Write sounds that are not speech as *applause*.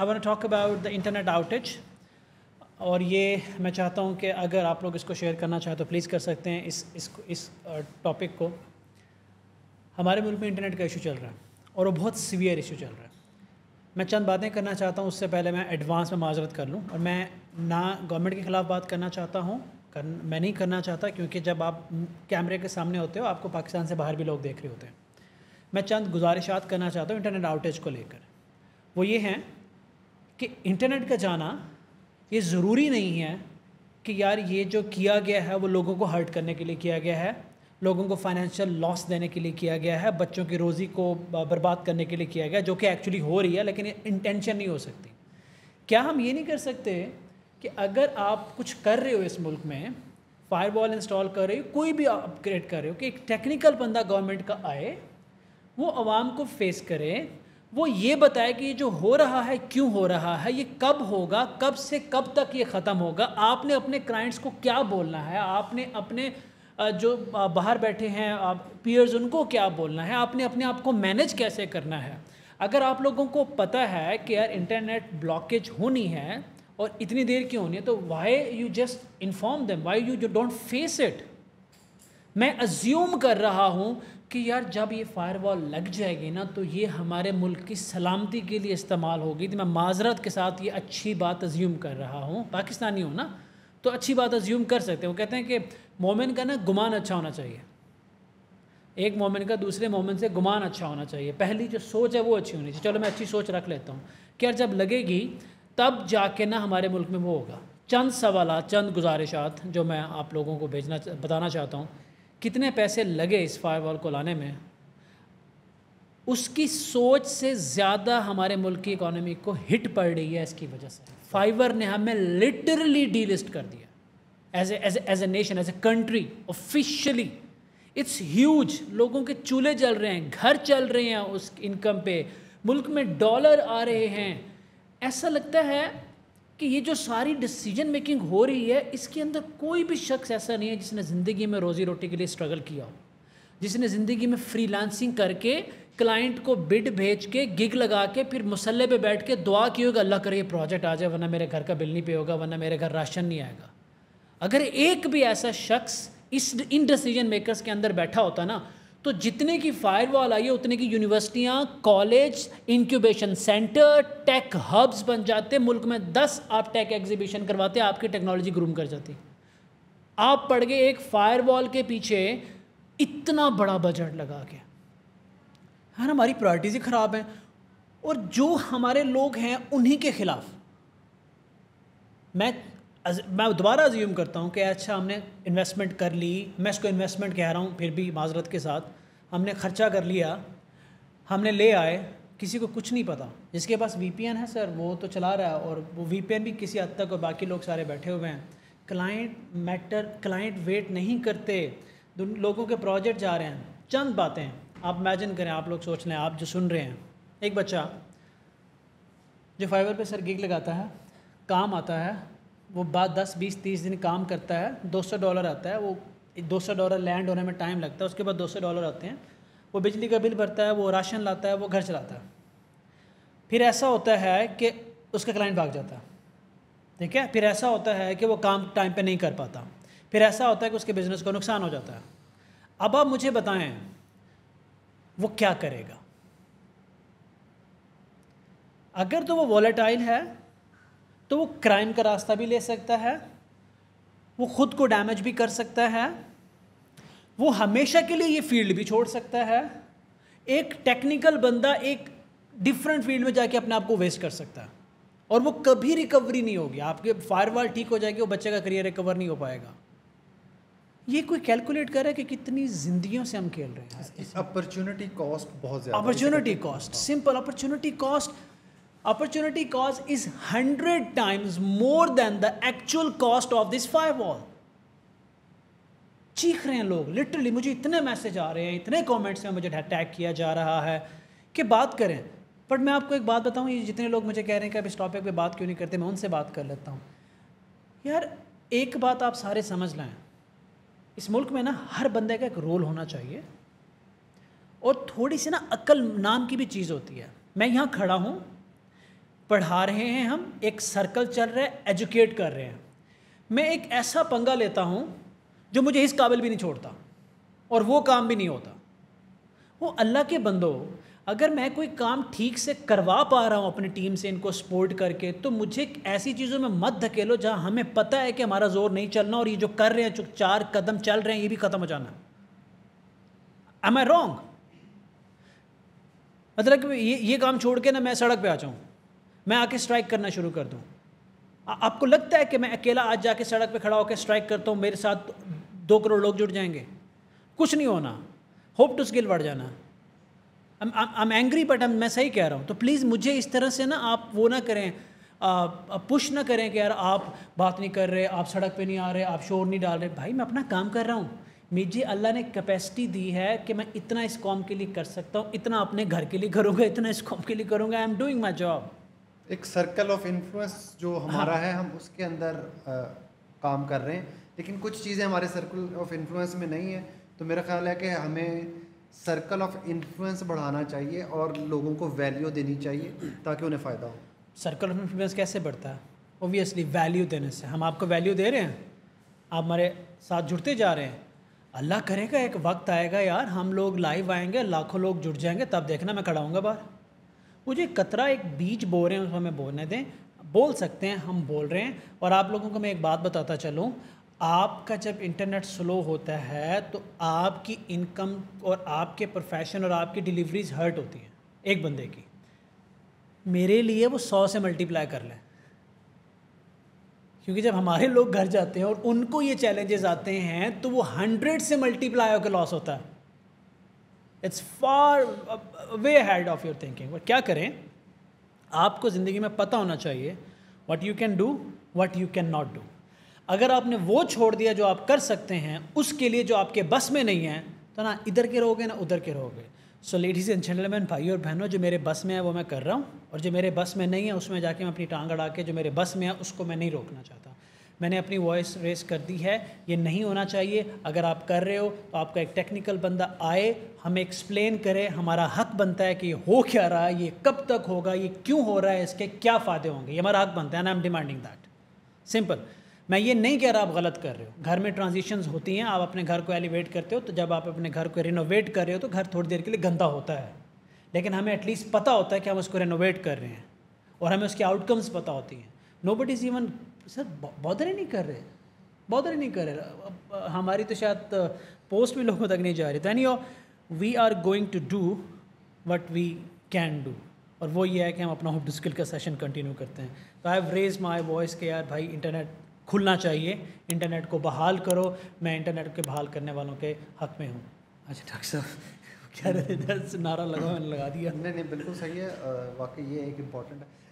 I want talk about the internet outage और ये मैं चाहता हूँ कि अगर आप लोग इसको शेयर करना चाहें तो प्लीज़ कर सकते हैं इस इस इस टॉपिक को हमारे मुल्क में इंटरनेट का इशू चल रहा है और वो बहुत सीवियर इशू चल रहा है मैं चंद बातें करना चाहता हूँ उससे पहले मैं एडवांस में माजरत कर लूँ और मैं ना गवर्नमेंट के ख़िलाफ़ बात करना चाहता हूँ कर मैं नहीं करना चाहता क्योंकि जब आप कैमरे के सामने होते हो आपको पाकिस्तान से बाहर भी लोग देख रहे होते हैं मैं चंद गुजारिशात करना चाहता हूँ इंटरनेट आउटेज को लेकर वो ये हैं कि इंटरनेट का जाना ये ज़रूरी नहीं है कि यार ये जो किया गया है वो लोगों को हर्ट करने के लिए किया गया है लोगों को फाइनेंशियल लॉस देने के लिए किया गया है बच्चों की रोज़ी को बर्बाद करने के लिए किया गया जो कि एक्चुअली हो रही है लेकिन ये इंटेंशन नहीं हो सकती क्या हम ये नहीं कर सकते कि अगर आप कुछ कर रहे हो इस मुल्क में फायरवॉल इंस्टॉल कर रहे हो कोई भी अपग्रेड कर रहे हो कि एक टेक्निकल बंदा गवर्नमेंट का आए वो आवाम को फेस करे वो ये बताए कि ये जो हो रहा है क्यों हो रहा है ये कब होगा कब से कब तक ये ख़त्म होगा आपने अपने क्लाइंट्स को क्या बोलना है आपने अपने जो बाहर बैठे हैं पीयर्स उनको क्या बोलना है आपने अपने आप को मैनेज कैसे करना है अगर आप लोगों को पता है कि यार इंटरनेट ब्लॉकेज होनी है और इतनी देर क्यों होनी है तो why you just inform them why you you don't face it मैं अज्यूम कर रहा हूँ कि यार जब ये फायरवॉल लग जाएगी ना तो ये हमारे मुल्क की सलामती के लिए इस्तेमाल होगी तो मैं माजरत के साथ ये अच्छी बात अज्यूम कर रहा हूँ पाकिस्तानी हूँ ना तो अच्छी बात अज्यूम कर सकते हैं वो कहते हैं कि मोमिन का ना गुमान अच्छा होना चाहिए एक मोमिन का दूसरे मोमिन से गुमान अच्छा होना चाहिए पहली जो सोच है वो अच्छी होनी चाहिए चलो मैं अच्छी सोच रख लेता हूँ कि यार जब लगेगी तब जाके ना हमारे मुल्क में वो होगा चंद सवाल चंद गुजारिशात जो मैं आप लोगों को भेजना बताना चाहता हूँ कितने पैसे लगे इस फायरवॉल को लाने में उसकी सोच से ज़्यादा हमारे मुल्क की इकोनॉमी को हिट पड़ रही है इसकी वजह से फाइबर ने हमें लिटरली डीलिस्ट कर दिया as as as a nation as a country officially it's huge लोगों के चूल्हे जल रहे हैं घर चल रहे हैं उस इनकम पे मुल्क में डॉलर आ रहे हैं ऐसा लगता है कि ये जो सारी डिसीजन मेकिंग हो रही है इसके अंदर कोई भी शख्स ऐसा नहीं है जिसने ज़िंदगी में रोज़ी रोटी के लिए स्ट्रगल किया हो जिसने ज़िंदगी में फ्रीलांसिंग करके क्लाइंट को बिड भेज के गिग लगा के फिर मसल्ले पे बैठ के दुआ की होगी अल्लाह करे ये प्रोजेक्ट आ जाए वरना मेरे घर का बिल नहीं पे होगा वरना मेरे घर राशन नहीं आएगा अगर एक भी ऐसा शख्स इस इन डिसीजन मेकर्स के अंदर बैठा होता ना तो जितने की फायरवॉल आई है उतने की यूनिवर्सिटियां college incubation centre tech hubs बन जाते मुल्क में दस आप टेक एग्जीबिशन करवाते आपकी टेक्नोलॉजी ग्रूम कर जाती आप पढ़ गए एक फायरवॉल के पीछे इतना बड़ा बजट लगा के ना हमारी प्रायोरिटीज़ ही ख़राब हैं और जो हमारे लोग हैं उन्हीं के ख़िलाफ़ मैं मैं दोबारा अज्यूम करता हूँ कि अच्छा हमने इन्वेस्टमेंट कर ली मैं इसको इन्वेस्टमेंट कह रहा हूँ फिर भी माजरत के साथ हमने खर्चा कर लिया हमने ले आए किसी को कुछ नहीं पता जिसके पास वी है सर वो तो चला रहा है और वो वी भी किसी हद तक और बाकी लोग सारे बैठे हुए हैं क्लाइंट मैटर क्लाइंट वेट नहीं करते लोगों के प्रोजेक्ट जा रहे हैं चंद बातें आप इमेजिन करें आप लोग सोच लें आप जो सुन रहे हैं एक बच्चा जो फाइबर पे सर गिग लगाता है काम आता है वो बाद दस बीस तीस दिन काम करता है दो सौ डॉलर आता है वो दो सौ डॉलर लैंड होने में टाइम लगता है उसके बाद दो सौ डॉलर आते हैं वो बिजली का बिल भरता है वो राशन लाता है वो घर चलाता है फिर ऐसा होता है कि उसका क्लाइंट भाग जाता है ठीक है फिर ऐसा होता है कि वो काम टाइम पर नहीं कर पाता फिर ऐसा होता है कि उसके बिज़नेस को नुकसान हो जाता है अब आप मुझे बताएं वो क्या करेगा अगर तो वो वॉलेटाइल है तो वो क्राइम का रास्ता भी ले सकता है वो खुद को डैमेज भी कर सकता है वो हमेशा के लिए ये फील्ड भी छोड़ सकता है एक टेक्निकल बंदा एक डिफरेंट फील्ड में जाके अपने आप को वेस्ट कर सकता है और वो कभी रिकवरी नहीं होगी आपके फायरवाल ठीक हो जाएगी वो बच्चे का करियर रिकवर नहीं हो पाएगा ये कोई कैलकुलेट करे कि कितनी जिंदगियों से हम खेल रहे हैं अपॉर्चुनिटी कॉस्ट बहुत ज़्यादा opportunity cost simple opportunity cost opportunity cost is 100 times more than the actual cost of this firewall. चीख रहे हैं लोग लिटरली मुझे इतने मैसेज आ रहे हैं इतने कमेंट्स में मुझे अटैक किया जा रहा है कि बात करें बट मैं आपको एक बात बताऊं ये जितने लोग मुझे कह रहे हैं कि अब इस टॉपिक पे बात क्यों नहीं करते मैं उनसे बात कर लेता हूँ यार एक बात आप सारे समझ लें इस मुल्क में ना हर बंदे का एक रोल होना चाहिए और थोड़ी सी ना अक्ल नाम की भी चीज़ होती है मैं यहाँ खड़ा हूँ पढ़ा रहे हैं हम एक सर्कल चल रहा है एजुकेट कर रहे हैं मैं एक ऐसा पंगा लेता हूँ जो मुझे इस काबिल भी नहीं छोड़ता और वो काम भी नहीं होता वो अल्लाह के बंदो अगर मैं कोई काम ठीक से करवा पा रहा हूँ अपनी टीम से इनको सपोर्ट करके तो मुझे ऐसी चीज़ों में मत धकेलो जहाँ हमें पता है कि हमारा जोर नहीं चलना और ये जो कर रहे हैं जो चार कदम चल रहे हैं ये भी ख़त्म हो जाना एम आई रॉन्ग मतलब कि ये ये काम छोड़ के ना मैं सड़क पे आ जाऊँ मैं आके स्ट्राइक करना शुरू कर दूँ आपको लगता है कि मैं अकेला आज जाके सड़क पे खड़ा होकर स्ट्राइक करता हूँ मेरे साथ दो करोड़ लोग जुड़ जाएंगे कुछ नहीं होना होप टू स्किल बढ़ जाना आई एम एंग्री बट मैं सही कह रहा हूँ तो प्लीज़ मुझे इस तरह से ना आप वो ना करें पुश ना करें कि यार आप बात नहीं कर रहे आप सड़क पे नहीं आ रहे आप शोर नहीं डाल रहे भाई मैं अपना काम कर रहा हूँ मुझे अल्लाह ने कैपेसिटी दी है कि मैं इतना इस कॉम के लिए कर सकता हूँ इतना अपने घर के लिए करूँगा इतना इस कॉम के लिए करूँगा I am doing my job एक सर्कल ऑफ इन्फ्लुएंस जो हाँ। हमारा हाँ। है हम उसके अंदर आ, काम कर रहे हैं लेकिन कुछ चीज़ें हमारे सर्कल ऑफ इन्फ्लुएंस में नहीं है तो मेरा ख्याल है कि हमें सर्कल ऑफ इन्फ्लुएंस बढ़ाना चाहिए और लोगों को वैल्यू देनी चाहिए ताकि उन्हें फ़ायदा हो सर्कल ऑफ इन्फ्लुएंस कैसे बढ़ता है ओबियसली वैल्यू देने से हम आपको वैल्यू दे रहे हैं आप हमारे साथ जुड़ते जा रहे हैं अल्लाह करेगा एक वक्त आएगा यार हम लोग लाइव आएंगे लाखों लोग जुड़ जाएंगे तब देखना मैं खड़ा हूँगा बाहर वो जो कतरा एक बीज बो रहे हैं उसको हमें बोलने दें बोल सकते हैं हम बोल रहे हैं और आप लोगों को मैं एक बात बताता चलूँ आपका जब इंटरनेट स्लो होता है तो आपकी इनकम और आपके प्रोफेशन और आपकी डिलीवरीज हर्ट होती हैं एक बंदे की मेरे लिए वो सौ से मल्टीप्लाई कर लें क्योंकि जब हमारे लोग घर जाते हैं और उनको ये चैलेंजेस आते हैं तो वो हंड्रेड से मल्टीप्लाई होकर लॉस होता है it's far way head of your thinking और क्या करें आपको ज़िंदगी में पता होना चाहिए what you can do what you can not do अगर आपने वो छोड़ दिया जो आप कर सकते हैं उसके लिए जो आपके बस में नहीं है तो ना इधर के रहोगे ना उधर के रहोगे सो लेडीज़ एंड जेंटलमैन भाई और बहनों जो मेरे बस में है वो मैं कर रहा हूँ और जो मेरे बस में नहीं है उसमें जाके मैं अपनी टांग अड़ा के जो मेरे बस में है उसको मैं नहीं रोकना चाहता मैंने अपनी वॉइस रेस कर दी है ये नहीं होना चाहिए अगर आप कर रहे हो तो आपका एक टेक्निकल बंदा आए हमें एक्सप्लेन करे हमारा हक बनता है कि ये हो क्या रहा है ये कब तक होगा ये क्यों हो रहा है इसके क्या फ़ायदे होंगे ये हमारा हक बनता है and I am demanding that simple मैं ये नहीं कह रहा आप गलत कर रहे हो घर में ट्रांजिशंस होती हैं आप अपने घर को एलिवेट करते हो तो जब आप अपने घर को रिनोवेट कर रहे हो तो घर थोड़ी देर के लिए गंदा होता है लेकिन हमें एटलीस्ट पता होता है कि हम उसको रिनोवेट कर रहे हैं और हमें उसकी आउटकम्स पता होती हैं no but is even sir bother ही नहीं कर रहे बॉदर ही नहीं कर रहे हमारी तो शायद पोस्ट भी लोगों तक नहीं जा रही तो यानी we are going to do what we can do और वो ये है कि हम अपना होप डिस्किल का सेशन कंटिन्यू करते हैं तो I have raise my voice के यार भाई इंटरनेट खुलना चाहिए इंटरनेट को बहाल करो मैं इंटरनेट के बहाल करने वालों के हक में हूँ अच्छा डॉक्टर साहब क्या रहे *laughs* नारा लगा मैंने लगा दिया नहीं नहीं बिल्कुल सही है वाकई ये एक इम्पॉर्टेंट है